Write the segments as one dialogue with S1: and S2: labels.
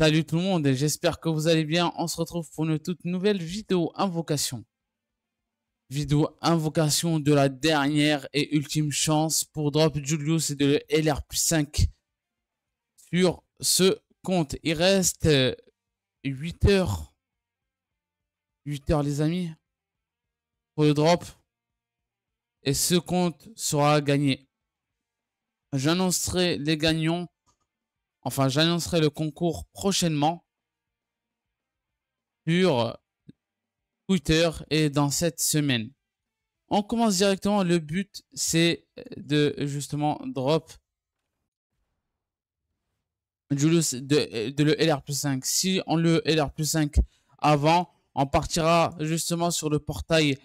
S1: Salut tout le monde, j'espère que vous allez bien. On se retrouve pour une toute nouvelle vidéo invocation. Vidéo invocation de la dernière et ultime chance pour drop Julius et de LR5 sur ce compte. Il reste 8 euh, heures. 8 heures les amis pour le drop. Et ce compte sera gagné. J'annoncerai les gagnants Enfin, j'annoncerai le concours prochainement sur Twitter et dans cette semaine. On commence directement. Le but, c'est de justement drop de, le LR plus 5. Si on le LR plus 5 avant, on partira justement sur le portail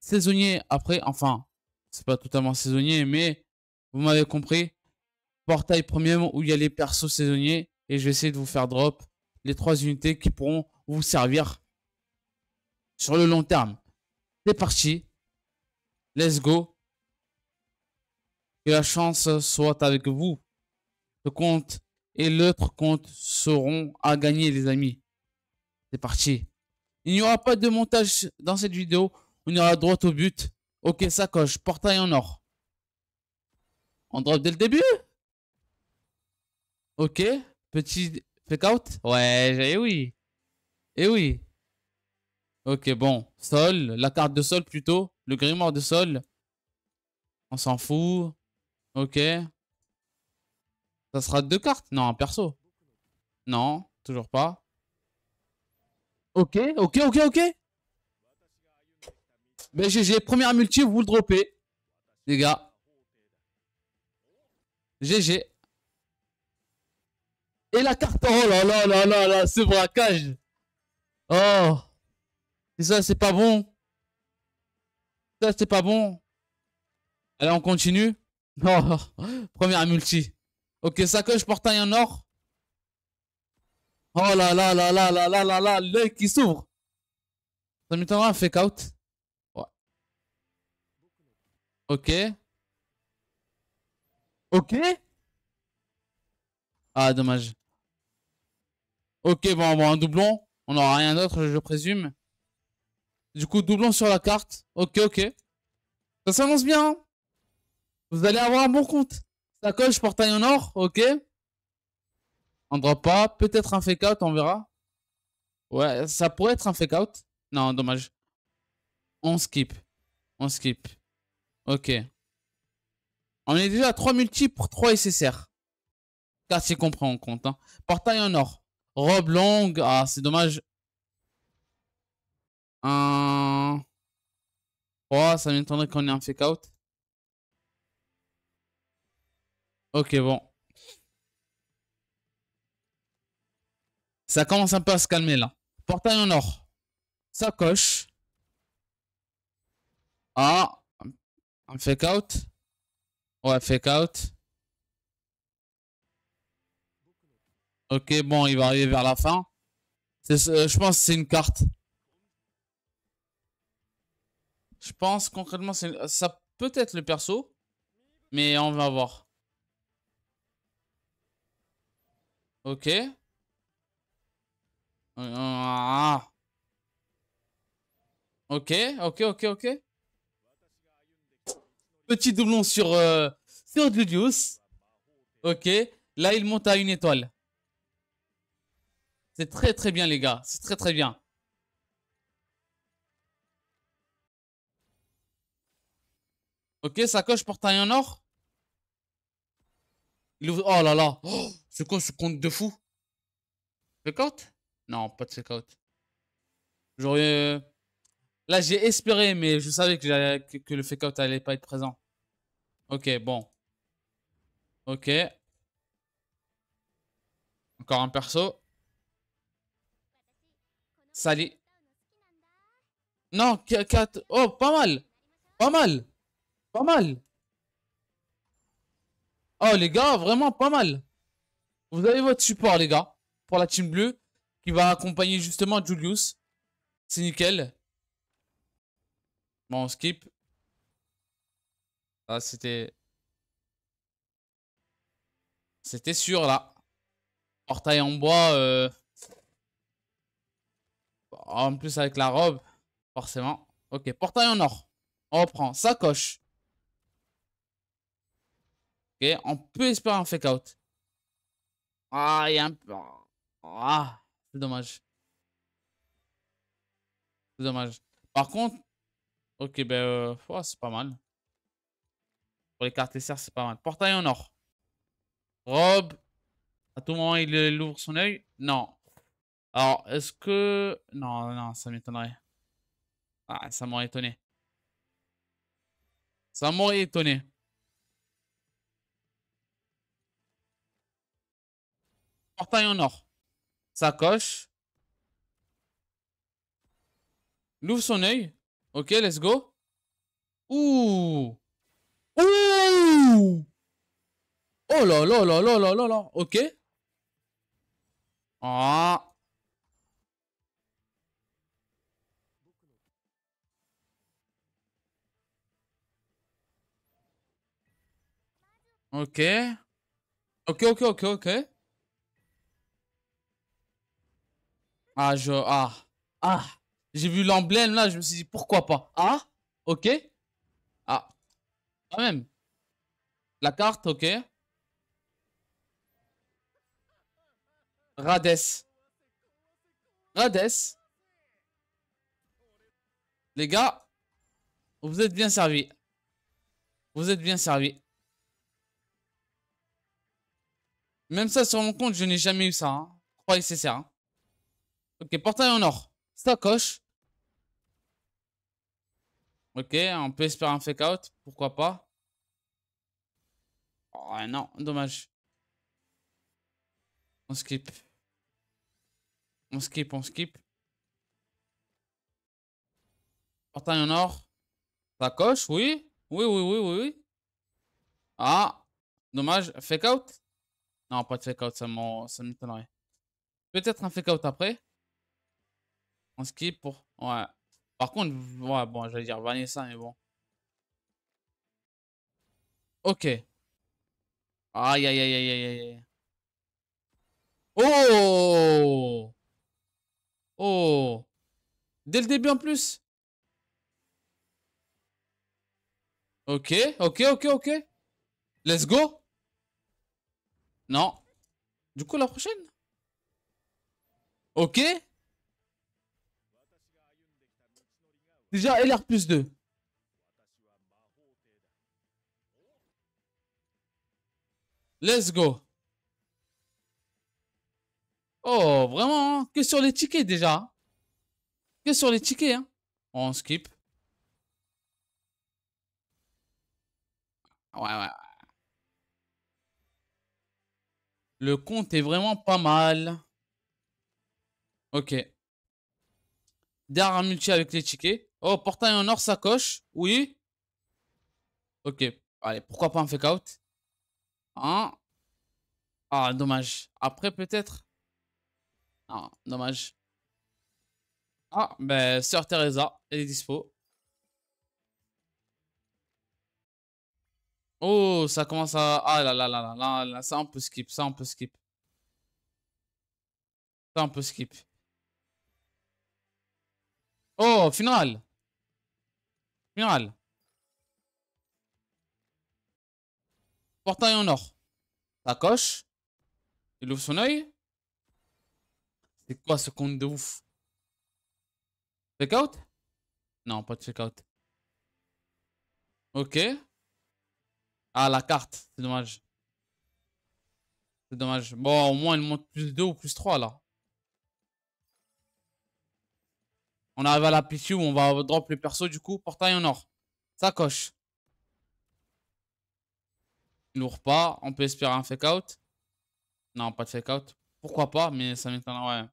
S1: saisonnier après. Enfin, c'est pas totalement saisonnier, mais vous m'avez compris portail premier où il y a les persos saisonniers et je vais essayer de vous faire drop les trois unités qui pourront vous servir sur le long terme. C'est parti. Let's go. Que la chance soit avec vous. Ce compte et l'autre compte seront à gagner les amis. C'est parti. Il n'y aura pas de montage dans cette vidéo. On ira droit au but. Ok, ça coche, portail en or. On drop dès le début Ok. Petit fake out Ouais, et eh oui. Et eh oui. Ok, bon. Sol. La carte de sol plutôt. Le grimoire de sol. On s'en fout. Ok. Ça sera deux cartes Non, un perso. Non, toujours pas. Ok, ok, ok, ok. Mais ben, GG, première multi, vous le dropez. Les gars. GG. Et la carte, oh là là là là là, ce braquage. Oh. c'est ça, c'est pas bon. Ça, c'est pas bon. Allez, on continue. Oh. Première multi. Ok, sacoche, portail en or. Oh là là là là là là là là, l'œil qui s'ouvre. Ça m'étonnera un fake out. Ouais. Ok. Ok. Ah, dommage. Ok, bon, bon, un doublon. On n'aura rien d'autre, je présume. Du coup, doublon sur la carte. Ok, ok. Ça s'annonce bien. Hein. Vous allez avoir un bon compte. coche, portail en or. Ok. On drop pas. Peut-être un fake out, on verra. Ouais, ça pourrait être un fake out. Non, dommage. On skip. On skip. Ok. On est déjà à 3 multi pour 3 SSR. Quartier compris en compte. Hein. Portail en or. Robe longue. Ah, c'est dommage. Oh, ça m'étonnerait qu'on ait un fake out. Ok, bon. Ça commence un peu à se calmer là. Portail en or. coche. Ah. Un fake out. Ouais, fake out. Ok, bon, il va arriver vers la fin. Euh, je pense que c'est une carte. Je pense concrètement, c'est euh, ça peut être le perso. Mais on va voir. Ok. Euh, ah. Ok, ok, ok, ok. Petit doublon sur, sur Ok. Là, il monte à une étoile. C'est très très bien les gars, c'est très très bien. Ok, sacoche portail en or. Oh là là. Oh, c'est quoi ce compte de fou out Non, pas de checkout. J'aurais... Euh, là, j'ai espéré, mais je savais que, que le fake-out allait pas être présent. Ok, bon. Ok. Encore un perso. Salut. Non, 4. Oh, pas mal. Pas mal. Pas mal. Oh, les gars, vraiment pas mal. Vous avez votre support, les gars, pour la team bleue, qui va accompagner justement Julius. C'est nickel. Bon, on skip. Ah, c'était... C'était sûr, là. Portail en bois... Euh... En plus, avec la robe, forcément. Ok, portail en or. On reprend. Sacoche. Ok, on peut espérer un fake out. Ah, il a un. Ah, c'est dommage. C'est dommage. Par contre, ok, ben, euh, c'est pas mal. Pour les cartes serres, c'est pas mal. Portail en or. Robe. À tout moment, il, euh, il ouvre son oeil Non. Alors, est-ce que... Non, non, ça m'étonnerait. Ah, ça m'aurait étonné. Ça m'aurait étonné. Portail en or. Sacoche. L'ouvre son œil. Ok, let's go. Ouh. Ouh. Oh là là là là là là là. Ok. Ah. Ok. Ok, ok, ok, ok. Ah, je. Ah. Ah. J'ai vu l'emblème là, je me suis dit pourquoi pas. Ah. Ok. Ah. Quand même. La carte, ok. Rades. Rades. Les gars, vous êtes bien servis. Vous êtes bien servis. Même ça, sur mon compte, je n'ai jamais eu ça. Hein. Croyez, c'est ça. Hein. Ok, portail en or. coche. Ok, on peut espérer un fake out. Pourquoi pas. Oh non, dommage. On skip. On skip, on skip. Portail en or. Sacoche, oui. Oui, oui, oui, oui, oui. Ah, dommage. Fake out. Non, pas de fake out ça m'étonnerait. Peut-être un fake-out après. On skip pour... Ouais. Par contre, ouais, bon, j'allais dire ça mais bon. Ok. Aïe, aïe, aïe, aïe, aïe, aïe. Oh Oh Dès le début en plus Ok, ok, ok, ok. Let's go non. Du coup, la prochaine Ok. Déjà, LR plus 2. Let's go. Oh, vraiment, hein. que sur les tickets déjà. Que sur les tickets. Hein. On skip. ouais, ouais. Le compte est vraiment pas mal. Ok. Derrière multi avec les tickets. Oh, portail en or, coche. Oui. Ok. Allez, pourquoi pas un fake out Hein Ah, dommage. Après, peut-être Ah, dommage. Ah, ben, Sœur Teresa, elle est dispo. Oh, ça commence à... Ah là là là là là, là ça on peut skip, ça on peut skip. Ça on peut skip. Oh, final. Final. Portail en or. Ça coche. Il ouvre son oeil. C'est quoi ce compte de ouf Check out Non, pas de check out. Ok. Ah, la carte, c'est dommage. C'est dommage. Bon, au moins, elle monte plus 2 ou plus 3, là. On arrive à la où on va drop le perso, du coup. Portail en or. Ça coche. n'ouvre pas. On peut espérer un fake out. Non, pas de fake out. Pourquoi pas, mais ça m'étonnerait. Ouais.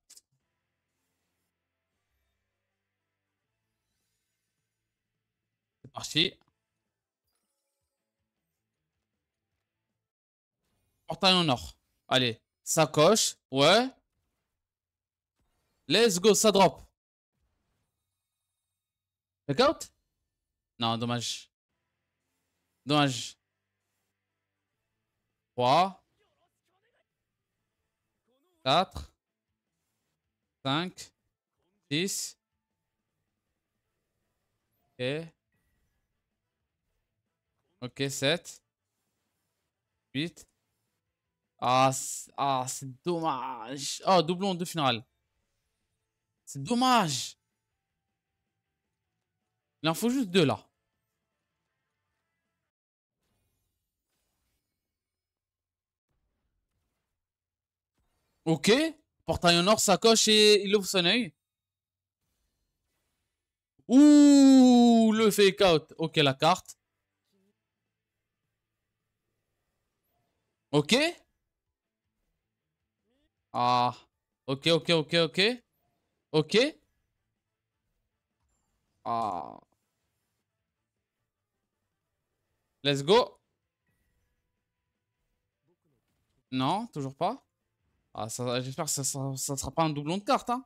S1: C'est parti. Portail en or. Allez, Ça coche. Ouais. Let's go, ça drop. Check Non, dommage. Dommage. 3. 4. 5. 6. Ok. Ok, 7. 8. Ah, ah, c'est dommage. Ah, doublon de finale. C'est dommage. Il en faut juste deux là. Ok. Portail en or, sacoche et il ouvre son œil. Ouh, le fake out. Ok, la carte. Ok. Ah. Ok, ok, ok, ok. Ok. Ah. Let's go. Non, toujours pas. Ah, j'espère que ça, ça, sera pas un doublon de carte. Hein.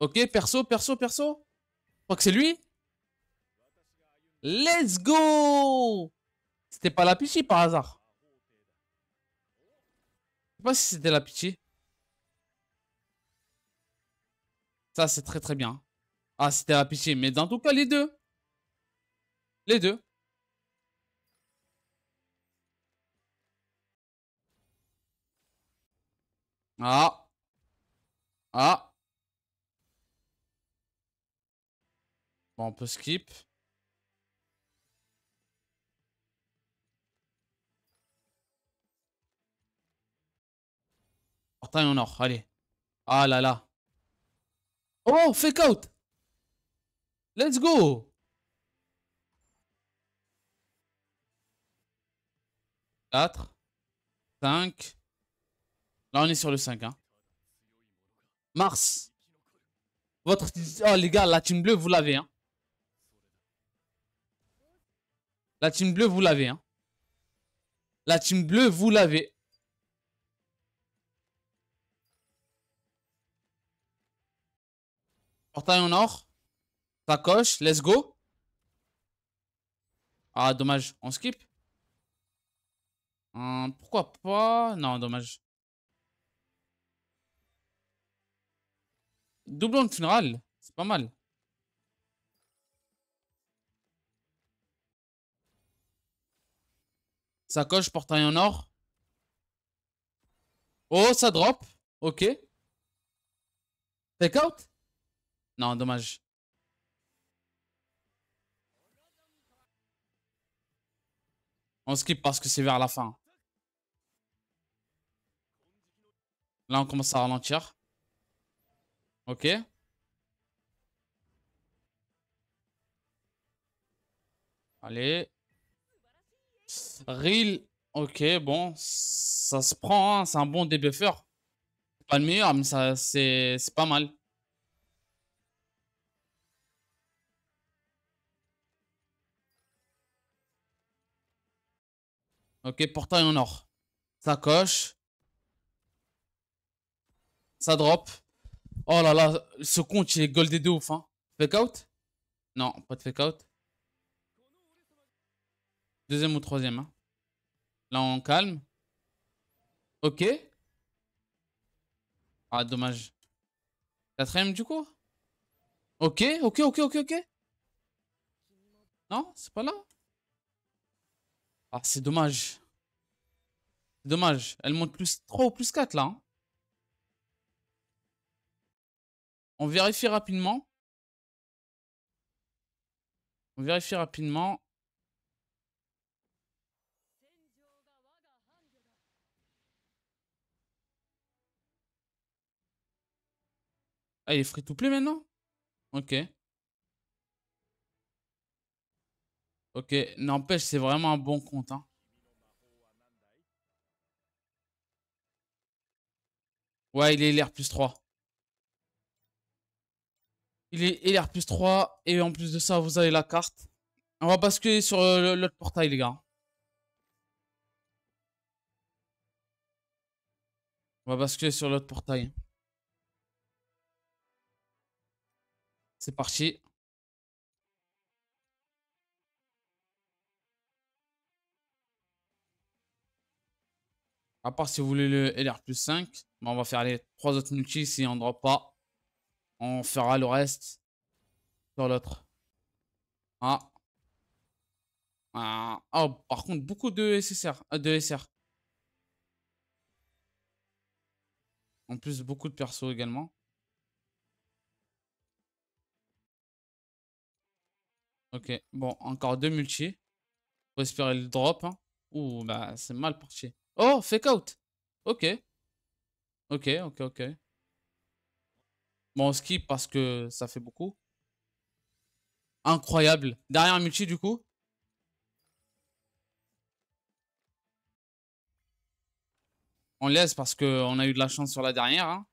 S1: Ok, perso, perso, perso. Je crois que c'est lui. Let's go C'était pas la pichi par hasard pas si c'était la pitié. Ça, c'est très très bien. Ah, c'était la pitié. Mais dans tout cas, les deux. Les deux. Ah. Ah. Bon, on peut skip. Attends, or, allez. Ah là là. Oh, fake out. Let's go. 4. 5. Là, on est sur le 5. Hein. Mars. Votre... Oh, les gars, la team bleue, vous l'avez. Hein. La team bleue, vous l'avez. Hein. La team bleue, vous l'avez. Portail en or. Sacoche, let's go. Ah, dommage, on skip. Hein, pourquoi pas Non, dommage. Doublon de funeral. c'est pas mal. Sacoche, portail en or. Oh, ça drop. Ok. Take out non, dommage. On skip parce que c'est vers la fin. Là, on commence à ralentir. Ok. Allez. Real. Ok, bon. Ça se prend. Hein. C'est un bon débuffer. Pas le meilleur, mais c'est pas mal. Ok, portail en or. Ça coche. Ça drop. Oh là là, ce compte, il est goldé de ouf. Hein. Fake out Non, pas de fake out. Deuxième ou troisième. Hein. Là, on calme. Ok. Ah, dommage. Quatrième du coup Ok, ok, ok, ok, ok. Non, c'est pas là ah, c'est dommage. dommage. Elle monte plus 3 ou plus 4 là. Hein. On vérifie rapidement. On vérifie rapidement. Ah, il est free to play maintenant Ok. Ok, n'empêche, c'est vraiment un bon compte. Hein. Ouais, il est LR plus 3. Il est LR plus 3 et en plus de ça, vous avez la carte. On va basculer sur euh, l'autre portail, les gars. On va basculer sur l'autre portail. C'est parti. À part si vous voulez le LR plus 5. Bah, on va faire les trois autres multi. Si on drop pas, on fera le reste sur l'autre. Ah. Ah. Oh, par contre, beaucoup de SSR. Euh, de SR. En plus, beaucoup de persos également. Ok, bon, encore deux multi. Faut espérer le drop. Hein. Ouh, bah, c'est mal parti. Oh, fake out. Ok. Ok, ok, ok. Bon, on skip parce que ça fait beaucoup. Incroyable. Derrière multi, du coup. On laisse parce qu'on a eu de la chance sur la dernière. Hein.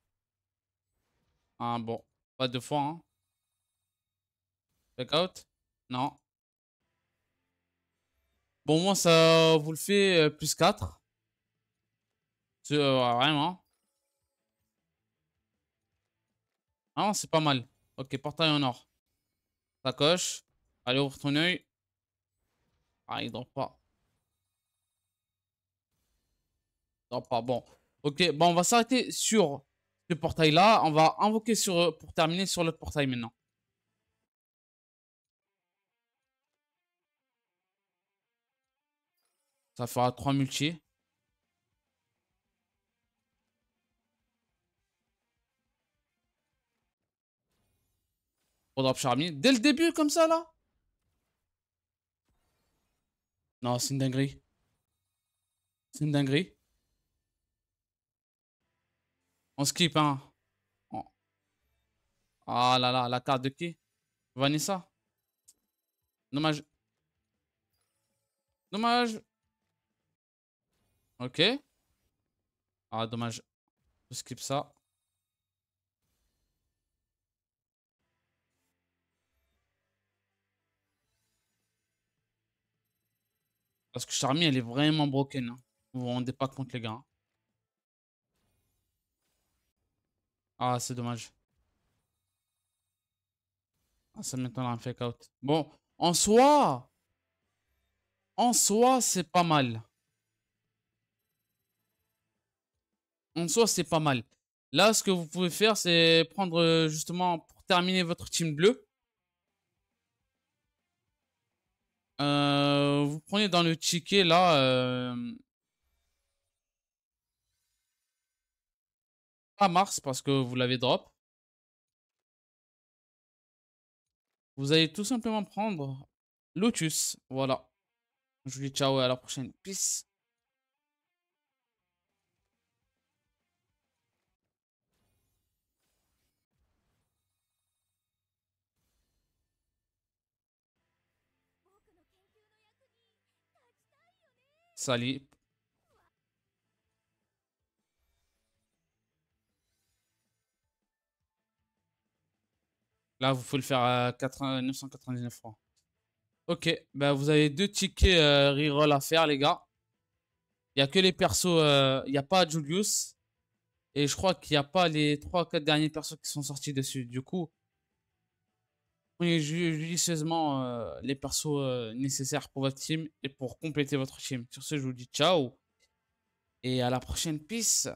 S1: Ah, bon, pas deux fois. Hein. Fake out Non. Bon, moi, ça vous le fait euh, plus 4 vraiment. Euh, hein. ah c'est pas mal. Ok, portail en or. Ça coche. Allez, ouvre ton oeil Ah, il dort pas. pas, bon. Ok, bon, on va s'arrêter sur ce portail-là. On va invoquer sur, euh, pour terminer sur le portail maintenant. Ça fera trois multi. drop Charmier. Dès le début, comme ça, là Non, c'est une dinguerie. C'est une dinguerie. On skip, hein. Oh. Ah là là, la carte de qui Vanessa. Dommage. Dommage. Ok. Ah, dommage. On skip ça. Parce que Charmy, elle est vraiment broken. Hein. Vous vous rendez pas compte, les gars. Hein. Ah, c'est dommage. Ah, ça maintenant un fake out. Bon, en soi, en soi, c'est pas mal. En soi, c'est pas mal. Là, ce que vous pouvez faire, c'est prendre euh, justement pour terminer votre team bleu. Euh, vous prenez dans le ticket là. Pas euh, Mars parce que vous l'avez drop. Vous allez tout simplement prendre Lotus. Voilà. Je vous dis ciao et à la prochaine. Peace. Là, vous faut le faire à 80, 999 francs. Ok, ben vous avez deux tickets euh, reroll à faire, les gars. Il n'y a que les persos. Euh, il y n'y a pas Julius. Et je crois qu'il n'y a pas les trois quatre derniers persos qui sont sortis dessus. Du coup, prenez judicieusement euh, les persos euh, nécessaires pour votre team et pour compléter votre team. Sur ce, je vous dis ciao et à la prochaine. Peace